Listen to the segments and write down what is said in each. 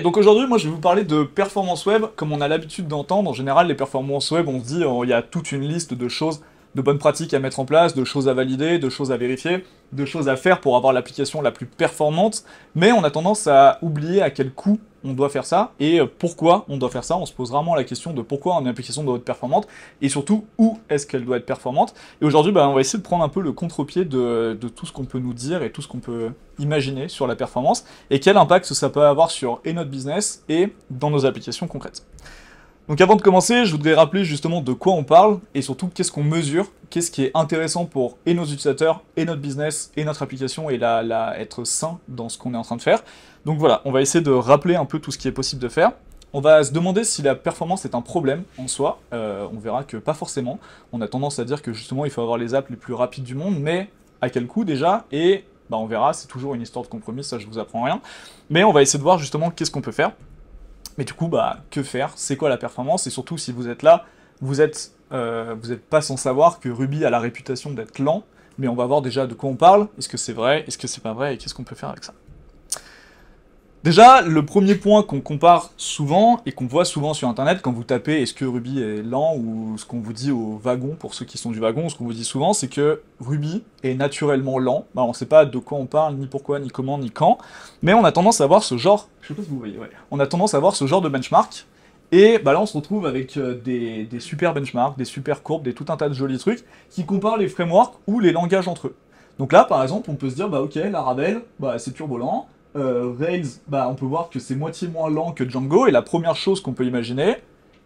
donc aujourd'hui, moi, je vais vous parler de performance web, comme on a l'habitude d'entendre. En général, les performances web, on se dit, euh, il y a toute une liste de choses, de bonnes pratiques à mettre en place, de choses à valider, de choses à vérifier, de choses à faire pour avoir l'application la plus performante. Mais on a tendance à oublier à quel coût on doit faire ça et euh, pourquoi on doit faire ça. On se pose vraiment la question de pourquoi une application doit être performante et surtout où est-ce qu'elle doit être performante. Et aujourd'hui, bah, on va essayer de prendre un peu le contre-pied de, tout ce qu'on peut nous dire et tout ce qu'on peut imaginer sur la performance et quel impact ça peut avoir sur et notre business et dans nos applications concrètes. Donc avant de commencer, je voudrais rappeler justement de quoi on parle et surtout qu'est-ce qu'on mesure, qu'est-ce qui est intéressant pour et nos utilisateurs, et notre business, et notre application, et là, être sain dans ce qu'on est en train de faire. Donc voilà, on va essayer de rappeler un peu tout ce qui est possible de faire. On va se demander si la performance est un problème en soi. Euh, on verra que pas forcément. On a tendance à dire que justement il faut avoir les apps les plus rapides du monde, mais à quel coût déjà Et bah, on verra, c'est toujours une histoire de compromis, ça je vous apprends rien. Mais on va essayer de voir justement qu'est-ce qu'on peut faire. Mais du coup, bah, que faire C'est quoi la performance Et surtout, si vous êtes là, vous êtes, euh, vous n'êtes pas sans savoir que Ruby a la réputation d'être lent, mais on va voir déjà de quoi on parle. Est-ce que c'est vrai Est-ce que c'est pas vrai Et qu'est-ce qu'on peut faire avec ça Déjà, le premier point qu'on compare souvent et qu'on voit souvent sur Internet quand vous tapez est-ce que Ruby est lent ou ce qu'on vous dit au wagon, pour ceux qui sont du wagon, ce qu'on vous dit souvent, c'est que Ruby est naturellement lent. Bah, on ne sait pas de quoi on parle, ni pourquoi, ni comment, ni quand, mais on a tendance à voir ce genre, je sais vous on a tendance à voir ce genre de benchmark. Et bah là, on se retrouve avec euh, des, super benchmarks, des super courbes, des tout un tas de jolis trucs qui comparent les frameworks ou les langages entre eux. Donc là, par exemple, on peut se dire, bah ok, Laravel, bah, c'est turbolent », euh, Rails, bah, on peut voir que c'est moitié moins lent que Django, et la première chose qu'on peut imaginer,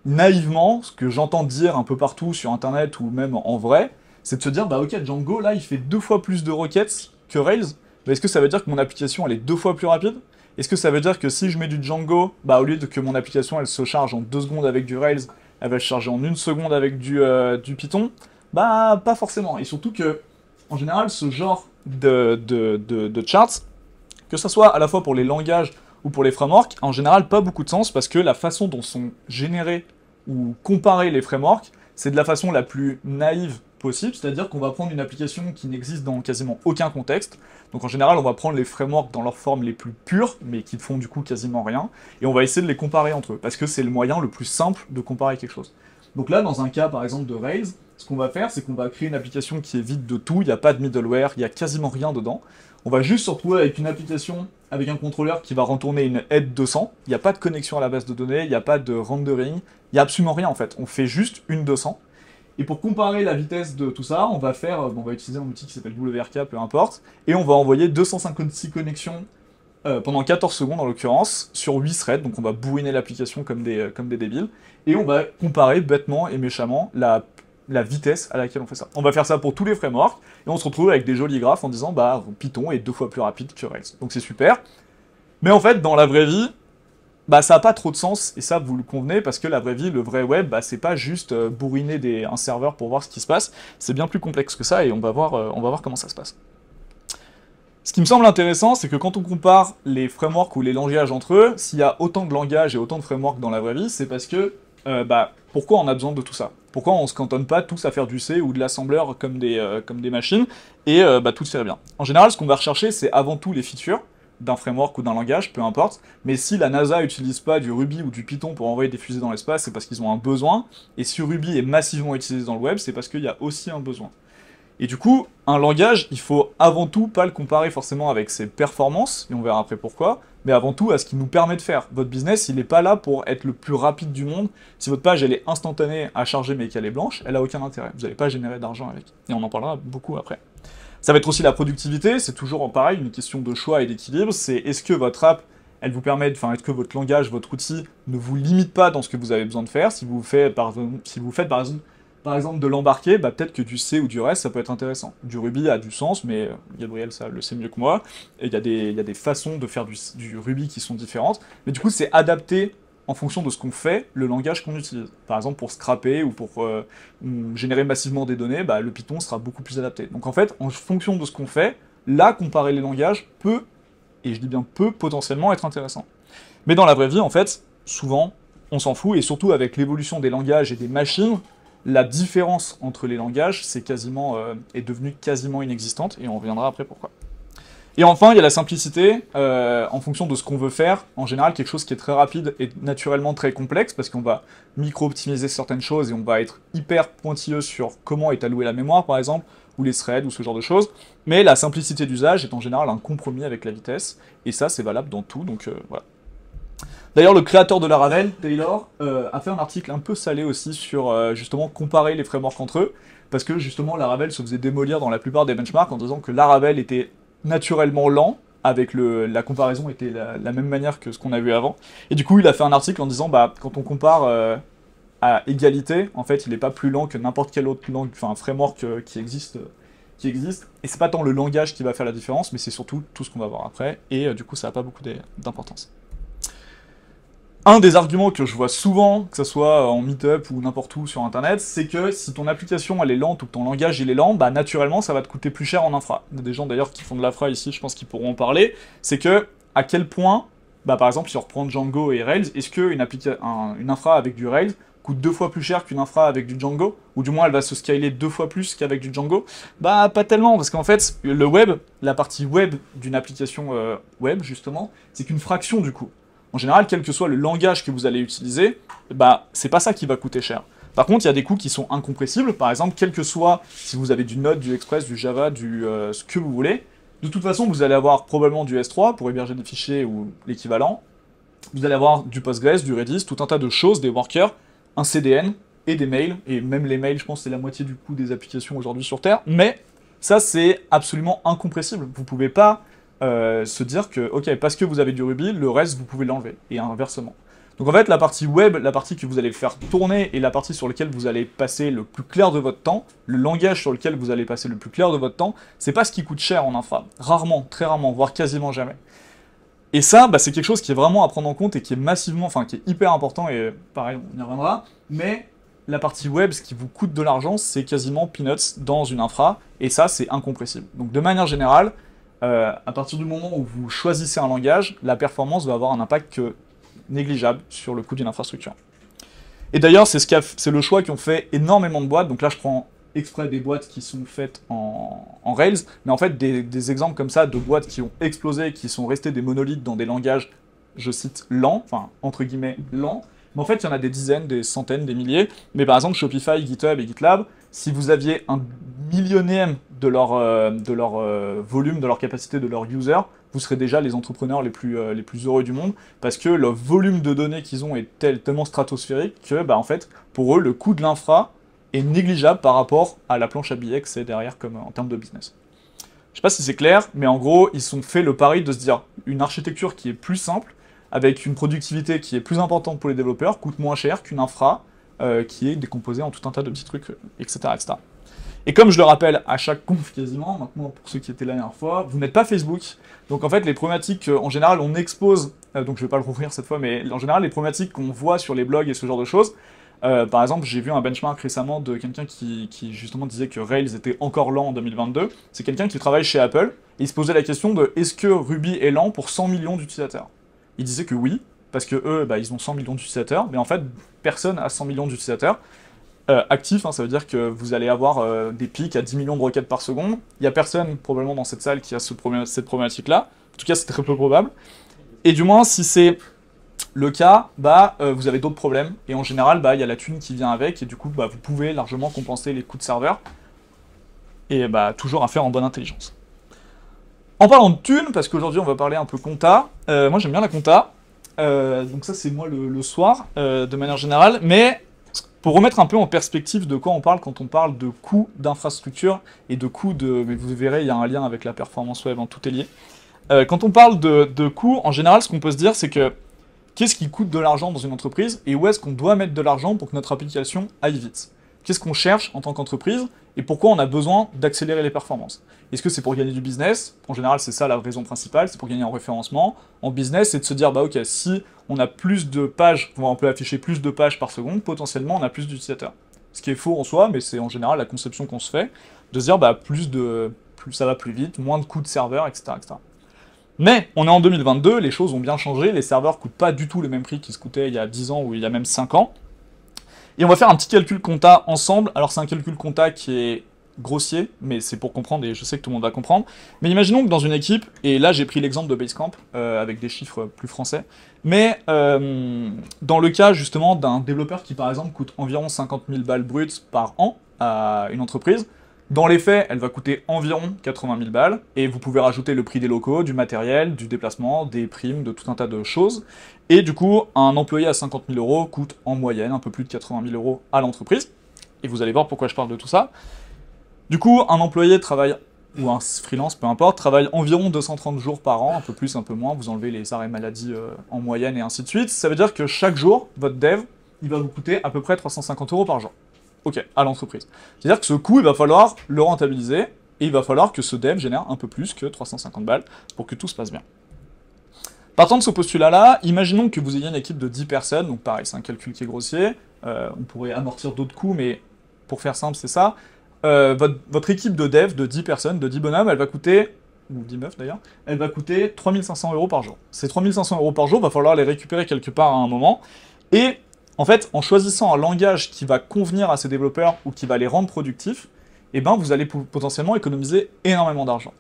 naïvement, ce que j'entends dire un peu partout sur Internet ou même en vrai, c'est de se dire, bah ok, Django, là, il fait deux fois plus de requêtes que Rails, est-ce que ça veut dire que mon application, elle est deux fois plus rapide Est-ce que ça veut dire que si je mets du Django, bah au lieu de que mon application, elle se charge en deux secondes avec du Rails, elle va se charger en une seconde avec du, euh, du Python Bah, pas forcément, et surtout que, en général, ce genre de, de, de charts, que ce soit à la fois pour les langages ou pour les frameworks, en général pas beaucoup de sens parce que la façon dont sont générés ou comparés les frameworks, c'est de la façon la plus naïve possible, c'est-à-dire qu'on va prendre une application qui n'existe dans quasiment aucun contexte. Donc en général, on va prendre les frameworks dans leur forme les plus pures, mais qui ne font du coup quasiment rien, et on va essayer de les comparer entre eux, parce que c'est le moyen le plus simple de comparer quelque chose. Donc là, dans un cas par exemple de Rails, ce qu'on va faire, c'est qu'on va créer une application qui est vide de tout, il n'y a pas de middleware, il n'y a quasiment rien dedans. On va juste se retrouver avec une application avec un contrôleur qui va retourner une head 200. Il n'y a pas de connexion à la base de données, il n'y a pas de rendering, il n'y a absolument rien en fait. On fait juste une 200. Et pour comparer la vitesse de tout ça, on va faire, euh, on va utiliser un outil qui s'appelle WRK, peu importe, et on va envoyer 256 connexions euh, pendant 14 secondes en l'occurrence, sur 8 threads, donc on va bourriner l'application comme des, euh, comme des débiles, et on va comparer bêtement et méchamment la la vitesse à laquelle on fait ça. On va faire ça pour tous les frameworks, et on se retrouve avec des jolis graphes en disant, bah, Python est deux fois plus rapide que Rails. Donc c'est super. Mais en fait, dans la vraie vie, bah, ça n'a pas trop de sens, et ça, vous le convenez, parce que la vraie vie, le vrai web, bah, c'est pas juste euh, bourriner des, un serveur pour voir ce qui se passe, c'est bien plus complexe que ça, et on va voir, euh, on va voir comment ça se passe. Ce qui me semble intéressant, c'est que quand on compare les frameworks ou les langages entre eux, s'il y a autant de langages et autant de frameworks dans la vraie vie, c'est parce que euh, bah, pourquoi on a besoin de tout ça Pourquoi on ne se cantonne pas tous à faire du C ou de l'assembleur comme, des, euh, comme des machines et euh, bah, tout serait bien En général, ce qu'on va rechercher, c'est avant tout les features d'un framework ou d'un langage, peu importe. Mais si la NASA n'utilise pas du Ruby ou du Python pour envoyer des fusées dans l'espace, c'est parce qu'ils ont un besoin. Et si Ruby est massivement utilisé dans le web, c'est parce qu'il y a aussi un besoin. Et du coup, un langage, il faut avant tout pas le comparer forcément avec ses performances, et on verra après pourquoi, mais avant tout à ce qui nous permet de faire. Votre business, il n'est pas là pour être le plus rapide du monde. Si votre page, elle est instantanée à charger mais qu'elle est blanche, elle n'a aucun intérêt. Vous n'allez pas générer d'argent avec. Et on en parlera beaucoup après. Ça va être aussi la productivité, c'est toujours pareil, une question de choix et d'équilibre. C'est est-ce que votre app, elle vous permet, enfin, est-ce que votre langage, votre outil ne vous limite pas dans ce que vous avez besoin de faire Si vous faites, par si vous faites, par exemple par exemple, de l'embarquer, bah, peut-être que du C ou du reste, ça peut être intéressant. Du Ruby a du sens, mais euh, Gabriel, ça le sait mieux que moi. Et il y, y, a des façons de faire du, du Ruby qui sont différentes. Mais du coup, c'est adapté en fonction de ce qu'on fait, le langage qu'on utilise. Par exemple, pour scraper ou pour euh, générer massivement des données, bah, le Python sera beaucoup plus adapté. Donc en fait, en fonction de ce qu'on fait, là, comparer les langages peut, et je dis bien peut, potentiellement être intéressant. Mais dans la vraie vie, en fait, souvent, on s'en fout, et surtout avec l'évolution des langages et des machines, la différence entre les langages est, quasiment, euh, est devenue quasiment inexistante, et on reviendra après pourquoi. Et enfin, il y a la simplicité, euh, en fonction de ce qu'on veut faire, en général quelque chose qui est très rapide et naturellement très complexe, parce qu'on va micro-optimiser certaines choses et on va être hyper pointilleux sur comment est allouée la mémoire par exemple, ou les threads, ou ce genre de choses. Mais la simplicité d'usage est en général un compromis avec la vitesse, et ça c'est valable dans tout, donc euh, voilà. D'ailleurs, le créateur de la Ravel, Taylor, euh, a fait un article un peu salé aussi sur euh, justement comparer les frameworks entre eux, parce que justement la Ravel se faisait démolir dans la plupart des benchmarks en disant que la Ravel était naturellement lent, avec le, la comparaison était la, même manière que ce qu'on a vu avant. Et du coup, il a fait un article en disant bah quand on compare euh, à égalité, en fait, il n'est pas plus lent que n'importe quel autre langue, enfin framework qui existe qui existe. Et c'est pas tant le langage qui va faire la différence, mais c'est surtout tout ce qu'on va voir après. Et du coup, ça n'a pas beaucoup d'importance un des arguments que je vois souvent, que ce soit euh, en meet-up ou n'importe où sur internet, c'est que si ton application elle est lente ou que ton langage il est lent, bah naturellement ça va te coûter plus cher en infra. Il y a des gens d'ailleurs qui font de l'infra ici, je pense qu'ils pourront en parler, c'est que à quel point, bah par exemple si on reprend Django et Rails, est-ce qu'une une infra avec du Rails coûte deux fois plus cher qu'une infra avec du Django, ou du moins elle va se scaler deux fois plus qu'avec du Django, bah pas tellement, parce qu'en fait, le web, la partie web d'une application euh, web justement, c'est qu'une fraction du coup en général, quel que soit le langage que vous allez utiliser, bah, c'est pas ça qui va coûter cher. Par contre, il y a des coûts qui sont incompressibles. Par exemple, quel que soit si vous avez du Node, du Express, du Java, du euh, ce que vous voulez, de toute façon, vous allez avoir probablement du S3 pour héberger des fichiers ou l'équivalent. Vous allez avoir du Postgres, du Redis, tout un tas de choses, des workers, un CDN et des mails. Et même les mails, je pense, c'est la moitié du coût des applications aujourd'hui sur Terre. Mais ça, c'est absolument incompressible. Vous ne pouvez pas euh, se dire que, ok, parce que vous avez du Ruby, le reste, vous pouvez l'enlever, et inversement. Donc en fait, la partie web, la partie que vous allez faire tourner, et la partie sur laquelle vous allez passer le plus clair de votre temps, le langage sur lequel vous allez passer le plus clair de votre temps, c'est pas ce qui coûte cher en infra. Rarement, très rarement, voire quasiment jamais. Et ça, bah, c'est quelque chose qui est vraiment à prendre en compte et qui est massivement, enfin qui est hyper important, et pareil, on y reviendra, mais la partie web, ce qui vous coûte de l'argent, c'est quasiment peanuts dans une infra, et ça, c'est incompressible. Donc de manière générale, euh, à partir du moment où vous choisissez un langage, la performance va avoir un impact négligeable sur le coût d'une infrastructure. Et d'ailleurs, c'est le choix qui qu'ont fait énormément de boîtes. Donc là, je prends exprès des boîtes qui sont faites en, Rails, mais en fait, des, des, exemples comme ça de boîtes qui ont explosé, qui sont restées des monolithes dans des langages, je cite, lents, enfin, entre guillemets, lents. Mais en fait, il y en a des dizaines, des centaines, des milliers. Mais par exemple, Shopify, GitHub et GitLab, si vous aviez un millionième de leur, euh, de leur euh, volume, de leur capacité, de leur user, vous serez déjà les entrepreneurs les plus, euh, les plus heureux du monde parce que le volume de données qu'ils ont est tellement stratosphérique que, bah, en fait, pour eux, le coût de l'infra est négligeable par rapport à la planche à billets que c'est derrière comme, en termes de business. Je sais pas si c'est clair, mais en gros, ils ont fait le pari de se dire une architecture qui est plus simple, avec une productivité qui est plus importante pour les développeurs, coûte moins cher qu'une infra euh, qui est décomposé en tout un tas de petits trucs, euh, etc., etc. Et comme je le rappelle à chaque conf quasiment, maintenant pour ceux qui étaient la dernière fois, vous n'êtes pas Facebook. Donc en fait, les problématiques, euh, en général, on expose, donc je ne vais pas le rouvrir cette fois, mais en général, les problématiques qu'on voit sur les blogs et ce genre de choses, par exemple, j'ai vu un benchmark récemment de quelqu'un qui, qui, justement disait que Rails était encore lent en 2022. C'est quelqu'un qui travaille chez Apple il se posait la question de est-ce que Ruby est lent pour 100 millions d'utilisateurs Il disait que oui, parce que eux, bah, ils ont 100 millions d'utilisateurs, mais en fait, personne a 100 millions d'utilisateurs. Euh, actifs, hein, ça veut dire que vous allez avoir euh, des pics à 10 millions de requêtes par seconde. Il n'y a personne, probablement, dans cette salle qui a ce cette problématique-là. En tout cas, c'est très peu probable. Et du moins, si c'est le cas, bah, euh, vous avez d'autres problèmes. Et en général, bah, il y a la thune qui vient avec, et du coup, vous pouvez largement compenser les coûts de serveur. Et bah, toujours à faire en bonne intelligence. En parlant de thune, parce qu'aujourd'hui, on va parler un peu compta. moi, j'aime bien la compta. Euh, donc ça, c'est moi le, soir, euh, de manière générale. Mais pour remettre un peu en perspective de quoi on parle quand on parle de coûts d'infrastructure et de coûts de... Mais vous verrez, il y a un lien avec la performance web, en hein, tout est lié. Euh, quand on parle de, coûts en général, ce qu'on peut se dire, c'est que qu'est-ce qui coûte de l'argent dans une entreprise et où est-ce qu'on doit mettre de l'argent pour que notre application aille vite Qu'est-ce qu'on cherche en tant qu'entreprise et pourquoi on a besoin d'accélérer les performances. Est-ce que c'est pour gagner du business En général, c'est ça la raison principale, c'est pour gagner en référencement. En business, et de se dire, bah ok, si on a plus de pages, on peut afficher plus de pages par seconde, potentiellement on a plus d'utilisateurs. Ce qui est faux en soi, mais c'est en général la conception qu'on se fait, de se dire, bah plus de, plus ça va plus vite, moins de coûts de serveur, etc., Mais on est en 2022, les choses ont bien changé, les serveurs coûtent pas du tout le même prix qu'ils se coûtaient il y a 10 ans ou il y a même 5 ans. Et on va faire un petit calcul compta ensemble. Alors c'est un calcul compta qui est grossier, mais c'est pour comprendre et je sais que tout le monde va comprendre. Mais imaginons que dans une équipe, et là j'ai pris l'exemple de Basecamp euh, avec des chiffres plus français, mais euh, dans le cas justement d'un développeur qui par exemple coûte environ 50 000 balles brutes par an à une entreprise, dans les faits, elle va coûter environ 80 000 balles, et vous pouvez rajouter le prix des locaux, du matériel, du déplacement, des primes, de tout un tas de choses. Et du coup, un employé à 50 000 euros coûte en moyenne un peu plus de 80 000 euros à l'entreprise. Et vous allez voir pourquoi je parle de tout ça. Du coup, un employé travaille, ou un freelance, peu importe, travaille environ 230 jours par an, un peu plus, un peu moins, vous enlevez les arrêts maladie euh, en moyenne et ainsi de suite. Ça veut dire que chaque jour, votre dev, il va vous coûter à peu près 350 euros par jour. Ok, à l'entreprise. C'est-à-dire que ce coût, il va falloir le rentabiliser, et il va falloir que ce dev génère un peu plus que 350 balles pour que tout se passe bien. Partant de ce postulat-là, imaginons que vous ayez une équipe de 10 personnes, donc pareil, c'est un calcul qui est grossier, euh, on pourrait amortir d'autres coûts, mais pour faire simple, c'est ça. Euh, votre, équipe de dev de 10 personnes, de 10 bonhommes, elle va coûter, ou 10 meufs d'ailleurs, elle va coûter 3500 euros par jour. Ces 3500 euros par jour, il va falloir les récupérer quelque part à un moment, et en fait, en choisissant un langage qui va convenir à ces développeurs ou qui va les rendre productifs, eh ben, vous allez potentiellement économiser énormément d'argent.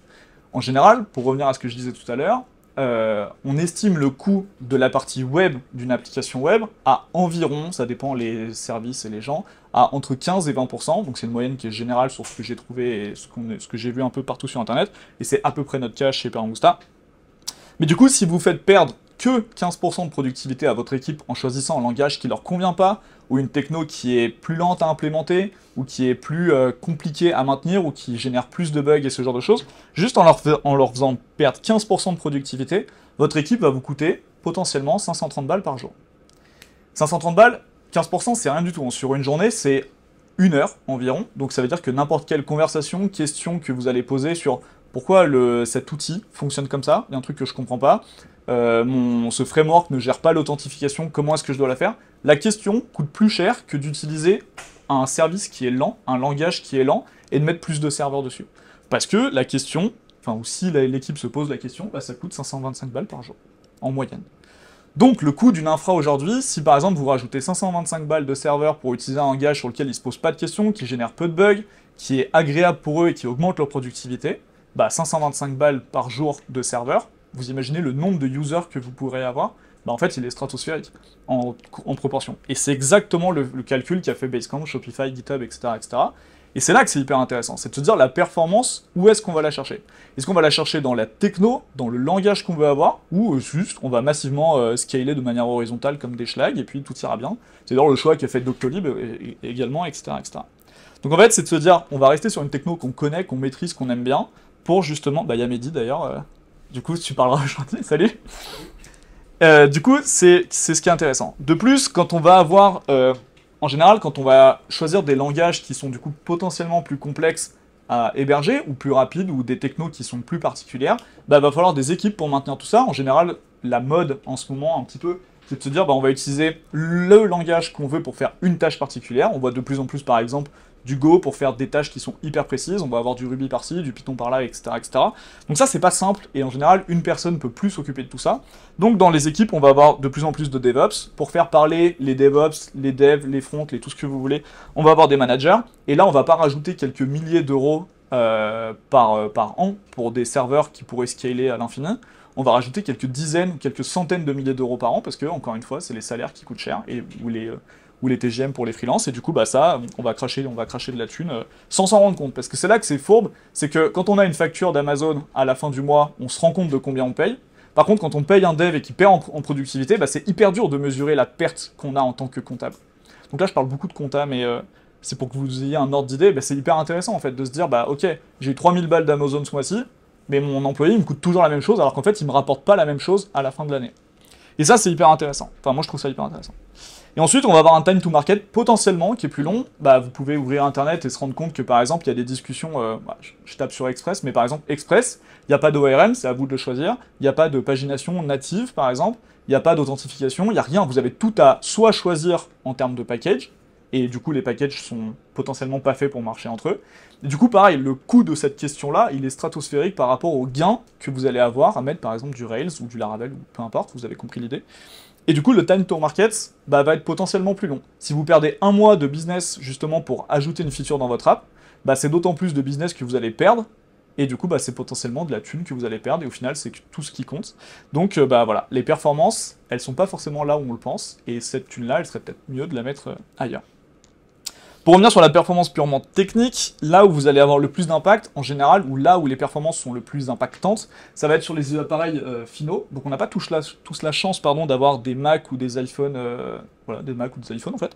En général, pour revenir à ce que je disais tout à l'heure, euh, on estime le coût de la partie web d'une application web à environ, ça dépend les services et les gens, à entre 15 et 20%, donc c'est une moyenne qui est générale sur ce que j'ai trouvé et ce, ce que j'ai vu un peu partout sur internet, et c'est à peu près notre cash chez Perangusta. Mais du coup, si vous faites perdre que 15% de productivité à votre équipe en choisissant un langage qui ne leur convient pas, ou une techno qui est plus lente à implémenter, ou qui est plus compliqué euh, compliquée à maintenir, ou qui génère plus de bugs et ce genre de choses, juste en leur, en leur faisant perdre 15% de productivité, votre équipe va vous coûter potentiellement 530 balles par jour. 530 balles, 15% c'est rien du tout. Hein. Sur une journée, c'est une heure environ. Donc ça veut dire que n'importe quelle conversation, question que vous allez poser sur pourquoi le, cet outil fonctionne comme ça, il y a un truc que je ne comprends pas, euh, mon, ce framework ne gère pas l'authentification, comment est-ce que je dois la faire La question coûte plus cher que d'utiliser un service qui est lent, un langage qui est lent, et de mettre plus de serveurs dessus. Parce que la question, enfin, ou si l'équipe se pose la question, bah, ça coûte 525 balles par jour, en moyenne. Donc le coût d'une infra aujourd'hui, si par exemple vous rajoutez 525 balles de serveurs pour utiliser un langage sur lequel ils se posent pas de questions, qui génère peu de bugs, qui est agréable pour eux et qui augmente leur productivité, bah 525 balles par jour de serveurs, vous imaginez le nombre de users que vous pourrez avoir, bah en fait, il est stratosphérique en, proportion. Et c'est exactement le, calcul calcul qu'a fait Basecamp, Shopify, GitHub, etc. etc. Et c'est là que c'est hyper intéressant, c'est de se dire la performance, où est-ce qu'on va la chercher Est-ce qu'on va la chercher dans la techno, dans le langage qu'on veut avoir, ou euh, juste on va massivement euh, scaler de manière horizontale comme des schlags, et puis tout ira bien C'est d'ailleurs le choix qu'a fait Doctolib euh, également, etc., Donc en fait, c'est de se dire, on va rester sur une techno qu'on connaît, qu'on maîtrise, qu'on aime bien, pour justement, bah il d'ailleurs, du coup, tu parleras aujourd'hui. Salut. Euh, du coup, c'est ce qui est intéressant. De plus, quand on va avoir, euh, en général, quand on va choisir des langages qui sont du coup potentiellement plus complexes à héberger ou plus rapides ou des technos qui sont plus particulières, bah va falloir des équipes pour maintenir tout ça. En général, la mode en ce moment un petit peu, c'est de se dire bah on va utiliser le langage qu'on veut pour faire une tâche particulière. On voit de plus en plus par exemple du Go pour faire des tâches qui sont hyper précises. On va avoir du Ruby par-ci, du Python par-là, etc., etc. Donc ça, c'est pas simple, et en général, une personne peut plus s'occuper de tout ça. Donc dans les équipes, on va avoir de plus en plus de DevOps. Pour faire parler les DevOps, les devs, les fronts, les tout ce que vous voulez, on va avoir des managers. Et là, on va pas rajouter quelques milliers d'euros euh, par, euh, par an pour des serveurs qui pourraient scaler à l'infini, on va rajouter quelques dizaines, quelques centaines de milliers d'euros par an parce que, encore une fois, c'est les salaires qui coûtent cher et vous les, euh, ou les TGM pour les freelances. Et du coup, bah ça, on va cracher, on va cracher de la thune euh, sans s'en rendre compte. Parce que c'est là que c'est fourbe, c'est que quand on a une facture d'Amazon à la fin du mois, on se rend compte de combien on paye. Par contre, quand on paye un dev et qu'il perd en, productivité, bah, c'est hyper dur de mesurer la perte qu'on a en tant que comptable. Donc là, je parle beaucoup de compta, mais euh, c'est pour que vous ayez un ordre d'idée. Bah, c'est hyper intéressant en fait de se dire, bah ok, j'ai eu 3000 balles d'Amazon ce mois-ci, mais mon employé, il me coûte toujours la même chose, alors qu'en fait, il me rapporte pas la même chose à la fin de l'année. Et ça, c'est hyper intéressant. Enfin, moi, je trouve ça hyper intéressant. Et ensuite, on va avoir un time to market potentiellement qui est plus long. Bah, vous pouvez ouvrir Internet et se rendre compte que par exemple, il y a des discussions, euh, bah, je tape sur Express, mais par exemple, Express, il n'y a pas d'ORM, c'est à vous de le choisir. Il n'y a pas de pagination native, par exemple. Il n'y a pas d'authentification, il n'y a rien. Vous avez tout à soit choisir en termes de package, et du coup les packages sont potentiellement pas faits pour marcher entre eux. du coup pareil, le coût de cette question-là, il est stratosphérique par rapport au gain que vous allez avoir à mettre par exemple du Rails ou du Laravel ou peu importe, vous avez compris l'idée. Et du coup, le time to market bah, va être potentiellement plus long. Si vous perdez un mois de business justement pour ajouter une feature dans votre app, bah, c'est d'autant plus de business que vous allez perdre. Et du coup, bah, c'est potentiellement de la thune que vous allez perdre. Et au final, c'est tout ce qui compte. Donc euh, bah, voilà, les performances, elles ne sont pas forcément là où on le pense. Et cette thune-là, elle serait peut-être mieux de la mettre euh, ailleurs. Pour revenir sur la performance purement technique, là où vous allez avoir le plus d'impact, en général, ou là où les performances sont le plus impactantes, ça va être sur les appareils euh, finaux. Donc on n'a pas tous la, chance d'avoir des Mac ou des iPhones, euh, des Mac ou des iPhones en fait,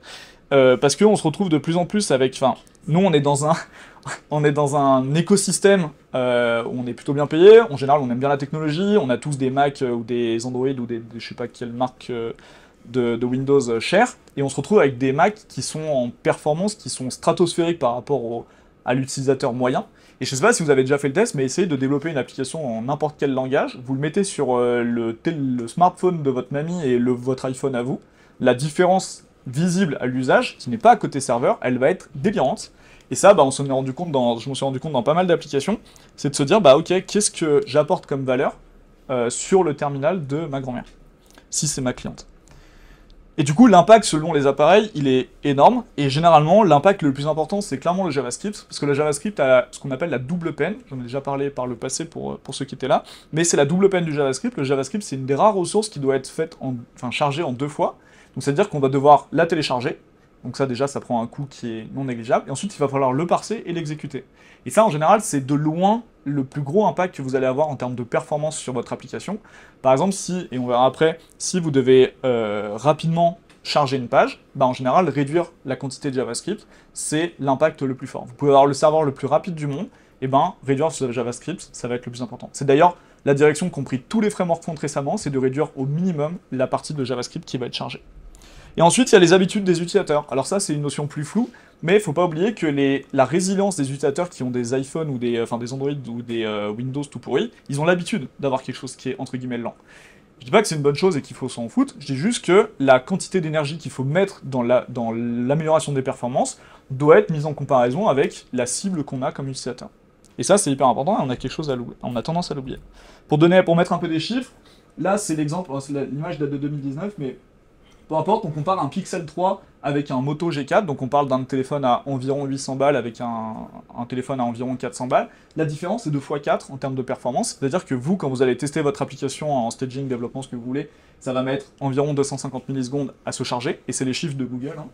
euh, parce qu'on se retrouve de plus en plus avec, enfin, nous on est dans un, on est dans un écosystème où on est plutôt bien payé, en général on aime bien la technologie, on a tous des Mac ou des Android ou des, des je sais pas quelle marque de, Windows cher, et on se retrouve avec des Macs qui sont en performance, qui sont stratosphériques par rapport à l'utilisateur moyen. Et je ne sais pas si vous avez déjà fait le test, mais essayez de développer une application en n'importe quel langage. Vous le mettez sur euh, le, smartphone de votre mamie et le, votre iPhone à vous. La différence visible à l'usage, qui n'est pas à côté serveur, elle va être délirante. Et ça, bah, on s'en rendu compte dans, je me suis rendu compte dans pas mal d'applications, c'est de se dire, bah ok, qu'est-ce que j'apporte comme valeur euh, sur le terminal de ma grand-mère, si c'est ma cliente. Et du coup, l'impact selon les appareils, il est énorme. Et généralement, l'impact le plus important, c'est clairement le JavaScript, parce que le JavaScript a ce qu'on appelle la double peine. J'en ai déjà parlé par le passé pour, euh, pour ceux qui étaient là, mais c'est la double peine du JavaScript. Le JavaScript, c'est une des rares ressources qui doit être faite, enfin chargée en deux fois. Donc, c'est-à-dire qu'on va devoir la télécharger, donc ça déjà, ça prend un coût qui est non négligeable. Et ensuite, il va falloir le parser et l'exécuter. Et ça, en général, c'est de loin le plus gros impact que vous allez avoir en termes de performance sur votre application. Par exemple, si, et on verra après, si vous devez euh, rapidement charger une page, bah, en général, réduire la quantité de JavaScript, c'est l'impact le plus fort. Vous pouvez avoir le serveur le plus rapide du monde, et ben réduire ce JavaScript, ça va être le plus important. C'est d'ailleurs la direction qu'ont pris tous les frameworks font récemment, c'est de réduire au minimum la partie de JavaScript qui va être chargée. Et ensuite, il y a les habitudes des utilisateurs. Alors ça, c'est une notion plus floue, mais il faut pas oublier que les, la résilience des utilisateurs qui ont des iPhone ou des, euh, enfin, des Android ou des euh, Windows tout pourri, ils ont l'habitude d'avoir quelque chose qui est entre guillemets lent. Je dis pas que c'est une bonne chose et qu'il faut s'en foutre, je dis juste que la quantité d'énergie qu'il faut mettre dans l'amélioration la, dans des performances doit être mise en comparaison avec la cible qu'on a comme utilisateur. Et ça, c'est hyper important et on a quelque chose à on a tendance à l'oublier. Pour, donner, pour mettre un peu des chiffres, là, c'est l'exemple, l'image date de 2019, mais on compare un Pixel 3 avec un Moto G4, donc on parle d'un téléphone à environ 800 balles avec un, téléphone à environ 400 balles. La différence est 2 x 4 en termes de performance, c'est-à-dire que vous, quand vous allez tester votre application en staging, développement, ce que vous voulez, ça va mettre environ 250 millisecondes à se charger, et c'est les chiffres de Google. Hein.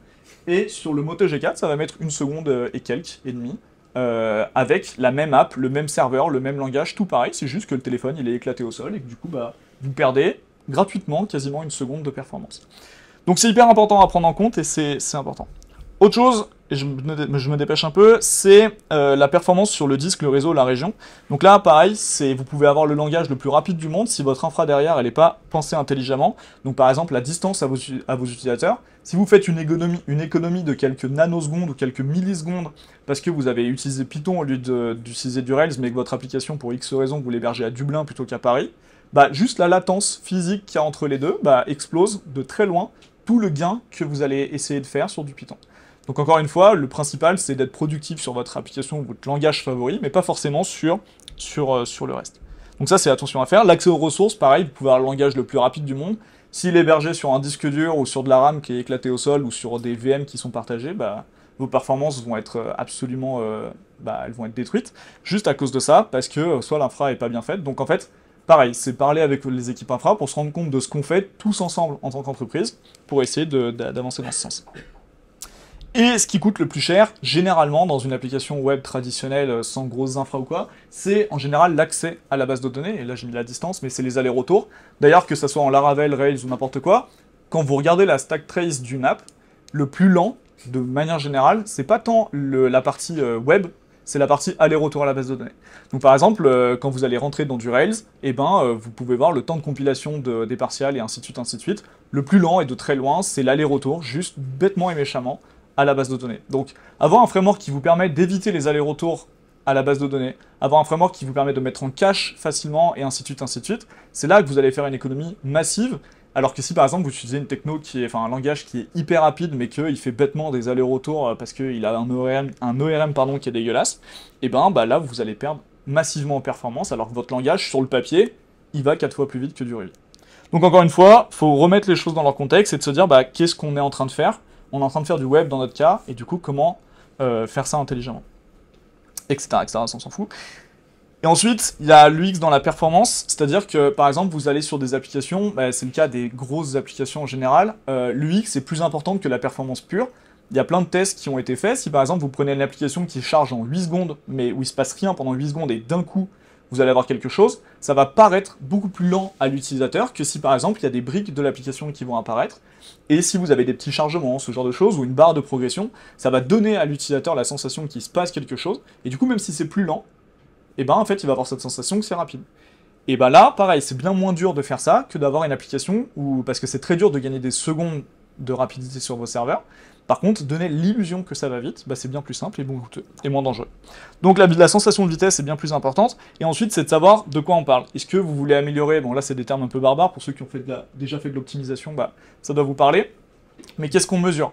Et sur le Moto G4, ça va mettre une seconde euh, et quelques, et demi, euh, avec la même app, le même serveur, le même langage, tout pareil, c'est juste que le téléphone, il est éclaté au sol, et que du coup, bah, vous perdez gratuitement quasiment une seconde de performance. Donc c'est hyper important à prendre en compte et c'est important. Autre chose, et je, me, dépêche un peu, c'est euh, la performance sur le disque, le réseau, la région. Donc là, pareil, vous pouvez avoir le langage le plus rapide du monde si votre infra derrière, elle n'est pas pensée intelligemment. Donc par exemple, la distance à vos, utilisateurs. Si vous faites une économie, une économie de quelques nanosecondes ou quelques millisecondes parce que vous avez utilisé Python au lieu d'utiliser du Rails, mais que votre application, pour X raison, vous l'hébergez à Dublin plutôt qu'à Paris, bah, juste la latence physique qu'il y a entre les deux bah, explose de très loin tout le gain que vous allez essayer de faire sur du Python. Donc encore une fois, le principal, c'est d'être productif sur votre application ou votre langage favori, mais pas forcément sur, sur, euh, sur le reste. Donc ça, c'est attention à faire. L'accès aux ressources, pareil, vous pouvez avoir le langage le plus rapide du monde. S'il est hébergé sur un disque dur ou sur de la RAM qui est éclatée au sol ou sur des VM qui sont partagées, bah, vos performances vont être euh, absolument... Euh, bah, elles vont être détruites, juste à cause de ça, parce que soit l'infra est pas bien faite. Donc en fait, pareil, c'est parler avec les équipes infra pour se rendre compte de ce qu'on fait tous ensemble en tant qu'entreprise pour essayer d'avancer dans ce sens. Et ce qui coûte le plus cher, généralement, dans une application web traditionnelle euh, sans grosses infra ou quoi, c'est en général l'accès à la base de données. Et là, j'ai mis la distance, mais c'est les allers-retours. D'ailleurs, que ce soit en Laravel, Rails ou n'importe quoi, quand vous regardez la stack trace d'une app, le plus lent, de manière générale, c'est pas tant la partie euh, web c'est la partie aller-retour à la base de données. Donc par exemple, euh, quand vous allez rentrer dans du Rails, eh ben, euh, vous pouvez voir le temps de compilation des partiales et ainsi de suite, ainsi de suite. Le plus lent et de très loin, c'est l'aller-retour, juste bêtement et méchamment, à la base de données. Donc avoir un framework qui vous permet d'éviter les allers-retours à la base de données, avoir un framework qui vous permet de mettre en cache facilement et ainsi de suite, ainsi de suite, c'est là que vous allez faire une économie massive alors que si par exemple vous utilisez une techno qui est, enfin un langage qui est hyper rapide mais qu'il fait bêtement des allers-retours euh, parce qu'il a un ORM, un pardon, qui est dégueulasse, et eh ben bah, là vous allez perdre massivement en performance alors que votre langage sur le papier il va 4 fois plus vite que du Ruby. Donc encore une fois, faut remettre les choses dans leur contexte et de se dire bah, qu'est-ce qu'on est en train de faire On est en train de faire du web dans notre cas et du coup comment euh, faire ça intelligemment, etc. etc. on s'en fout. Et ensuite, il y a l'UX dans la performance, c'est-à-dire que par exemple, vous allez sur des applications, bah, c'est le cas des grosses applications en général, euh, l'UX est plus importante que la performance pure. Il y a plein de tests qui ont été faits. Si par exemple, vous prenez une application qui charge en 8 secondes, mais où il se passe rien pendant 8 secondes et d'un coup, vous allez avoir quelque chose, ça va paraître beaucoup plus lent à l'utilisateur que si par exemple il y a des briques de l'application qui vont apparaître. Et si vous avez des petits chargements, ce genre de choses, ou une barre de progression, ça va donner à l'utilisateur la sensation qu'il se passe quelque chose. Et du coup, même si c'est plus lent, et eh ben en fait il va avoir cette sensation que c'est rapide. Et ben là, pareil, c'est bien moins dur de faire ça que d'avoir une application où, parce que c'est très dur de gagner des secondes de rapidité sur vos serveurs. Par contre, donner l'illusion que ça va vite, bah, c'est bien plus simple et moins coûteux et moins dangereux. Donc la, sensation de vitesse est bien plus importante. Et ensuite, c'est de savoir de quoi on parle. Est-ce que vous voulez améliorer Bon, là, c'est des termes un peu barbares. Pour ceux qui ont déjà fait de l'optimisation, bah, ça doit vous parler. Mais qu'est-ce qu'on mesure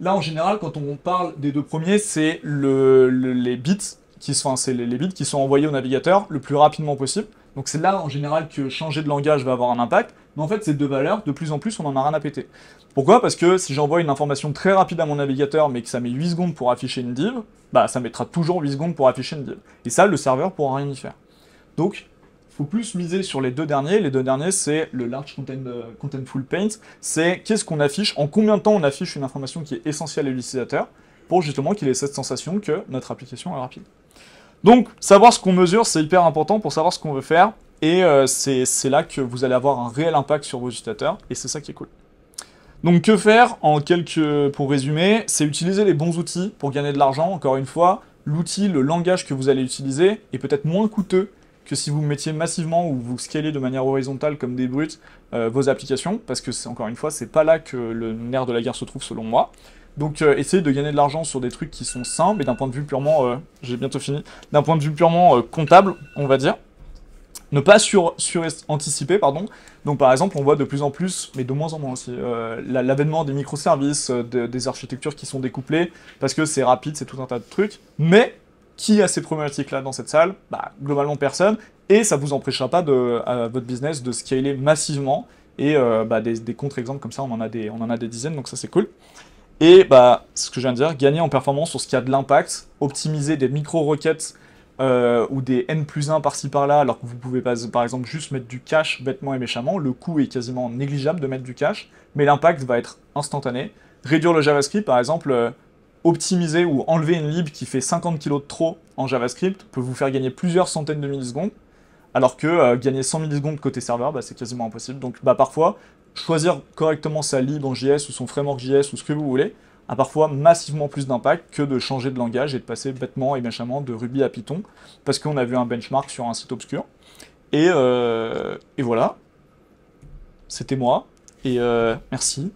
Là, en général, quand on parle des deux premiers, c'est les bits qui sont, les, bits qui sont envoyés au navigateur le plus rapidement possible. Donc c'est là en général que changer de langage va avoir un impact, mais en fait ces deux valeurs, de plus en plus on en a rien à péter. Pourquoi Parce que si j'envoie une information très rapide à mon navigateur mais que ça met 8 secondes pour afficher une div, bah ça mettra toujours 8 secondes pour afficher une div. Et ça le serveur pourra rien y faire. Donc faut plus miser sur les deux derniers. Les deux derniers, c'est le large content, euh, contentful paint. C'est qu'est-ce qu'on affiche, en combien de temps on affiche une information qui est essentielle à l'utilisateur pour justement qu'il ait cette sensation que notre application est rapide. Donc, savoir ce qu'on mesure, c'est hyper important pour savoir ce qu'on veut faire. Et euh, c'est là que vous allez avoir un réel impact sur vos utilisateurs. Et c'est ça qui est cool. Donc, que faire en quelques... Pour résumer, c'est utiliser les bons outils pour gagner de l'argent, encore une fois. L'outil, le langage que vous allez utiliser est peut-être moins coûteux que si vous mettiez massivement ou vous scalez de manière horizontale comme des brutes euh, vos applications, parce que c'est encore une fois, c'est pas là que le nerf de la guerre se trouve selon moi. Donc euh, essayez de gagner de l'argent sur des trucs qui sont simples mais d'un point de vue purement, euh, j'ai bientôt fini, d'un point de vue purement comptable, on va dire. Ne pas sur, sur anticiper, pardon. Donc par exemple, on voit de plus en plus, mais de moins en moins aussi, l'avènement des microservices, des architectures qui sont découplées, parce que c'est rapide, c'est tout un tas de trucs. Mais qui a ces problématiques-là dans cette salle bah, Globalement personne, et ça vous empêchera pas de, à euh, votre business de scaler massivement. Et euh, bah, des, des contre-exemples comme ça, on en, a des, on en a des dizaines, donc ça c'est cool. Et bah, ce que je viens de dire, gagner en performance sur ce qui a de l'impact, optimiser des micro-requêtes euh, ou des N plus 1 par-ci par-là, alors que vous pouvez pas, par exemple juste mettre du cash bêtement et méchamment, le coût est quasiment négligeable de mettre du cash, mais l'impact va être instantané. Réduire le JavaScript, par exemple, optimiser ou enlever une lib qui fait 50 kg de trop en JavaScript peut vous faire gagner plusieurs centaines de millisecondes, alors que euh, gagner 100 millisecondes côté serveur, bah, c'est quasiment impossible. Donc bah, parfois, choisir correctement sa lib en JS ou son framework JS ou ce que vous voulez a parfois massivement plus d'impact que de changer de langage et de passer bêtement et méchamment de Ruby à Python, parce qu'on a vu un benchmark sur un site obscur. Et, euh, voilà, c'était moi, et euh, merci.